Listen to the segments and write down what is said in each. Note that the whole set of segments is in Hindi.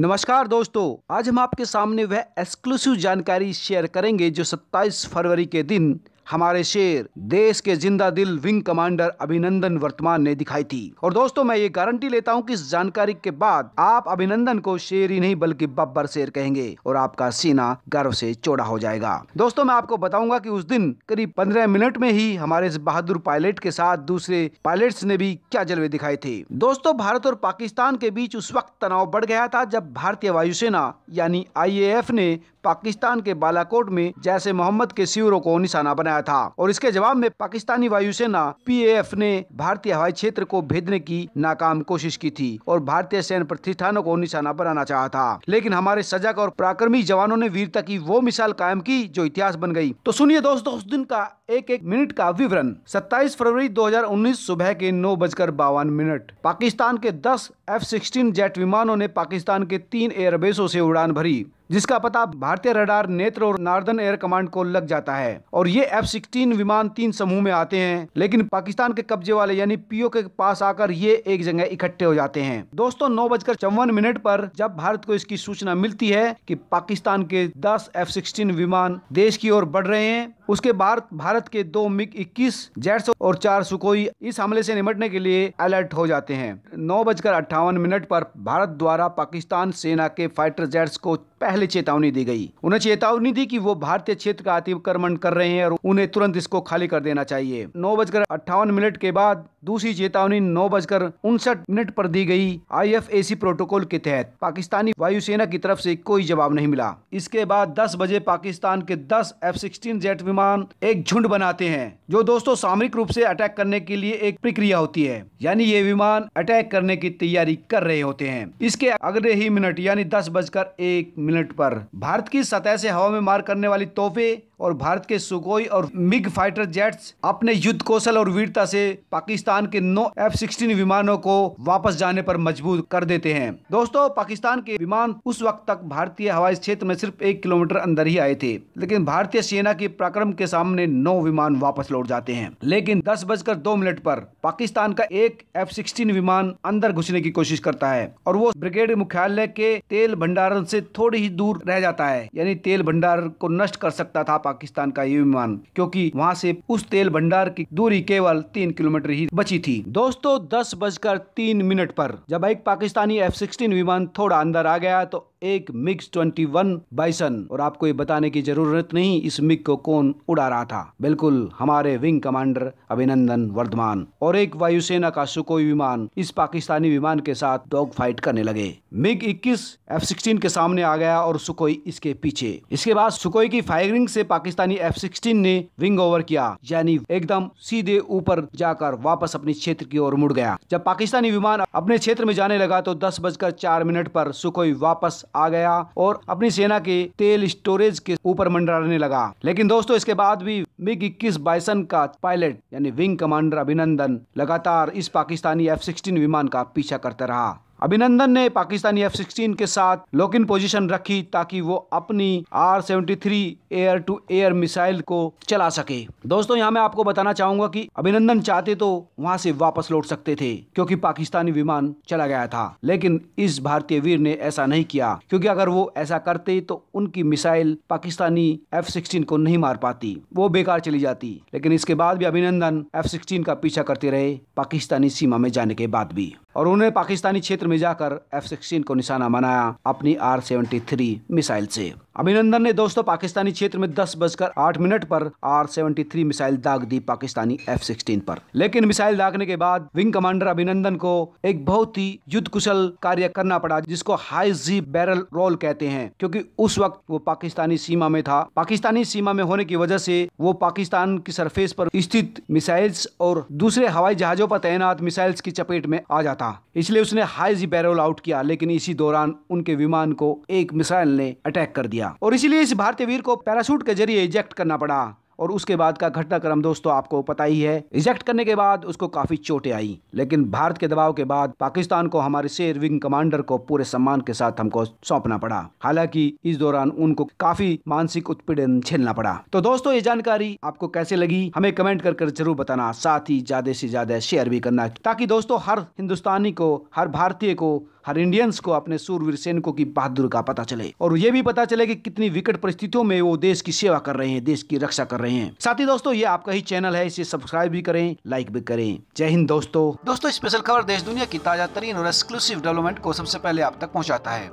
नमस्कार दोस्तों आज हम आपके सामने वह एक्सक्लूसिव जानकारी शेयर करेंगे जो 27 फरवरी के दिन हमारे शेर देश के जिंदा दिल विंग कमांडर अभिनंदन वर्तमान ने दिखाई थी और दोस्तों मैं ये गारंटी लेता हूँ की इस जानकारी के बाद आप अभिनंदन को शेर ही नहीं बल्कि बब्बर शेर कहेंगे और आपका सीना गर्व से चौड़ा हो जाएगा दोस्तों मैं आपको बताऊंगा कि उस दिन करीब पंद्रह मिनट में ही हमारे इस बहादुर पायलट के साथ दूसरे पायलट ने भी क्या जलवे दिखाए थे दोस्तों भारत और पाकिस्तान के बीच उस वक्त तनाव बढ़ गया था जब भारतीय वायुसेना यानी आईएएफ ने पाकिस्तान के बालाकोट में जैसे मोहम्मद के शिविरों को निशाना बनाया था और इसके जवाब में पाकिस्तानी वायुसेना पीएएफ ने भारतीय हवाई क्षेत्र को भेदने की नाकाम कोशिश की थी और भारतीय सैन्य प्रतिष्ठानों को निशाना बनाना चाहा था लेकिन हमारे सजग और पराक्रमी जवानों ने वीरता की वो मिसाल कायम की जो इतिहास बन गई तो सुनिए दोस्तों उस दिन का एक एक मिनट का विवरण 27 फरवरी 2019 सुबह के नौ बजकर बावन मिनट पाकिस्तान के 10 एफ सिक्सटीन जेट विमानों ने पाकिस्तान के तीन एयरबेसों से उड़ान भरी जिसका पता भारतीय रडार नेत्र और नार्दर्न एयर कमांड को लग जाता है और ये एफ सिक्सटीन विमान तीन समूह में आते हैं लेकिन पाकिस्तान के कब्जे वाले यानी पीओ के पास आकर ये एक जगह इकट्ठे हो जाते हैं दोस्तों नौ बजकर चौवन मिनट पर जब भारत को इसकी सूचना मिलती है कि पाकिस्तान के दस एफ सिक्सटीन विमान देश की ओर बढ़ रहे हैं उसके बाद भारत के दो मिग इक्कीस जेट्स और चार सुकोई इस हमले से निपटने के लिए अलर्ट हो जाते हैं नौ बजकर अट्ठावन मिनट पर भारत द्वारा पाकिस्तान सेना के फाइटर जेट्स को पहले चेतावनी दी गई उन्हें चेतावनी दी कि वो भारतीय क्षेत्र का अतिक्रमण कर रहे हैं और उन्हें तुरंत इसको खाली कर देना चाहिए नौ बजकर अट्ठावन मिनट के बाद दूसरी चेतावनी नौ बजकर उनसठ मिनट पर दी गई आईएफएसी प्रोटोकॉल के तहत पाकिस्तानी वायुसेना की तरफ से कोई जवाब नहीं मिला इसके बाद दस बजे पाकिस्तान के दस एफ सिक्सटीन जेट विमान मुसलमान एक झुंड बनाते हैं जो दोस्तों सामरिक रूप से अटैक करने के लिए एक प्रक्रिया होती है यानी ये विमान अटैक करने की तैयारी कर रहे होते हैं इसके अगले ही मिनट यानी दस बजकर एक मिनट पर भारत की सतह से हवा में मार करने वाली तोहफे और भारत के सुकोई और मिग फाइटर जेट्स अपने युद्ध कौशल और वीरता से पाकिस्तान के नौ एफ सिक्सटीन विमानों को वापस जाने पर मजबूर कर देते हैं दोस्तों पाकिस्तान के विमान उस वक्त तक भारतीय हवाई क्षेत्र में सिर्फ एक किलोमीटर अंदर ही आए थे लेकिन भारतीय सेना की प्राक्रम अलार्म के सामने नौ विमान वापस लौट जाते हैं लेकिन दस बजकर दो मिनट पर पाकिस्तान का एक एफ सिक्सटीन विमान अंदर घुसने की कोशिश करता है और वो ब्रिगेड मुख्यालय के तेल भंडारण से थोड़ी ही दूर रह जाता है यानी तेल भंडार को नष्ट कर सकता था पाकिस्तान का ये विमान क्योंकि वहाँ से उस तेल भंडार की दूरी केवल तीन किलोमीटर ही बची थी दोस्तों दस बजकर तीन मिनट पर जब एक पाकिस्तानी एफ सिक्सटीन विमान थोड़ा अंदर आ गया तो एक मिक्स 21 बाइसन और आपको ये बताने की जरूरत नहीं इस मिग को कौन उड़ा रहा था बिल्कुल हमारे विंग कमांडर अभिनंदन वर्धमान और एक वायुसेना का सुकोई विमान इस पाकिस्तानी विमान के साथ डॉग फाइट करने लगे मिग 21 एफ 16 के सामने आ गया और सुकोई इसके पीछे इसके बाद सुकोई की फायरिंग से पाकिस्तानी एफ सिक्सटीन ने विंग ओवर किया यानी एकदम सीधे ऊपर जाकर वापस अपने क्षेत्र की ओर मुड़ गया जब पाकिस्तानी विमान अपने क्षेत्र में जाने लगा तो दस बजकर चार मिनट पर सुकोई वापस आ गया और अपनी सेना के तेल स्टोरेज के ऊपर मंडराने लगा लेकिन दोस्तों इसके बाद भी मिग इक्कीस बाइसन का पायलट यानी विंग कमांडर अभिनंदन लगातार इस पाकिस्तानी एफ सिक्सटीन विमान का पीछा करता रहा अभिनंदन ने पाकिस्तानी एफ सिक्सटीन के साथ लॉक इन पोजिशन रखी ताकि वो अपनी R seventy three air to air missile को चला सके दोस्तों यहाँ मैं आपको बताना चाहूंगा कि अभिनंदन चाहते तो वहाँ से वापस लौट सकते थे क्योंकि पाकिस्तानी विमान चला गया था लेकिन इस भारतीय वीर ने ऐसा नहीं किया क्योंकि अगर वो ऐसा करते तो उनकी मिसाइल पाकिस्तानी एफ सिक्सटीन को नहीं मार पाती वो बेकार चली जाती लेकिन इसके बाद भी अभिनंदन एफ सिक्सटीन का पीछा करते रहे पाकिस्तानी सीमा में जाने के बाद भी और उन्होंने पाकिस्तानी क्षेत्र में जाकर एफ सिक्सटीन को निशाना बनाया अपनी आर सेवेंटी थ्री मिसाइल से अभिनंदन ने दोस्तों पाकिस्तानी क्षेत्र में दस बजकर आठ मिनट पर आर सेवेंटी थ्री मिसाइल दाग दी पाकिस्तानी एफ सिक्सटीन पर लेकिन मिसाइल दागने के बाद विंग कमांडर अभिनंदन को एक बहुत ही युद्ध कुशल कार्य करना पड़ा जिसको हाई जी बैरल रोल कहते हैं क्योंकि उस वक्त वो पाकिस्तानी सीमा में था पाकिस्तानी सीमा में होने की वजह से वो पाकिस्तान की सरफेस पर स्थित मिसाइल्स और दूसरे हवाई जहाजों पर तैनात मिसाइल्स की चपेट में आ जाता था इसलिए उसने हाइजी बैरोल आउट किया लेकिन इसी दौरान उनके विमान को एक मिसाइल ने अटैक कर दिया और इसीलिए इस भारतीय वीर को पैराशूट के जरिए इजेक्ट करना पड़ा और उसके बाद का घटनाक्रम दोस्तों आपको पता ही है रिजेक्ट करने के बाद उसको काफी चोटें आई लेकिन भारत के दबाव के बाद पाकिस्तान को हमारे शेर विंग कमांडर को पूरे सम्मान के साथ हमको सौंपना पड़ा हालांकि इस दौरान उनको काफी मानसिक उत्पीड़न झेलना पड़ा तो दोस्तों ये जानकारी आपको कैसे लगी हमें कमेंट कर, कर जरूर बताना साथ ही ज्यादा से ज्यादा शेयर भी करना ताकि दोस्तों हर हिंदुस्तानी को हर भारतीय को हर इंडियंस को अपने सूरवीर सैनिकों की बहादुर का पता चले और ये भी पता चले कि कितनी विकट परिस्थितियों में वो देश की सेवा कर रहे हैं देश की रक्षा कर रहे हैं साथ ही दोस्तों ये आपका ही चैनल है इसे सब्सक्राइब भी करें लाइक भी करें जय हिंद दोस्तों दोस्तों स्पेशल खबर देश दुनिया की ताजा तरीन और एक्सक्लूसिव डेवलपमेंट को सबसे पहले आप तक पहुँचाता है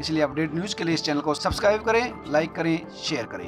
इसलिए अपडेट न्यूज के लिए इस चैनल को सब्सक्राइब करें लाइक करें शेयर करें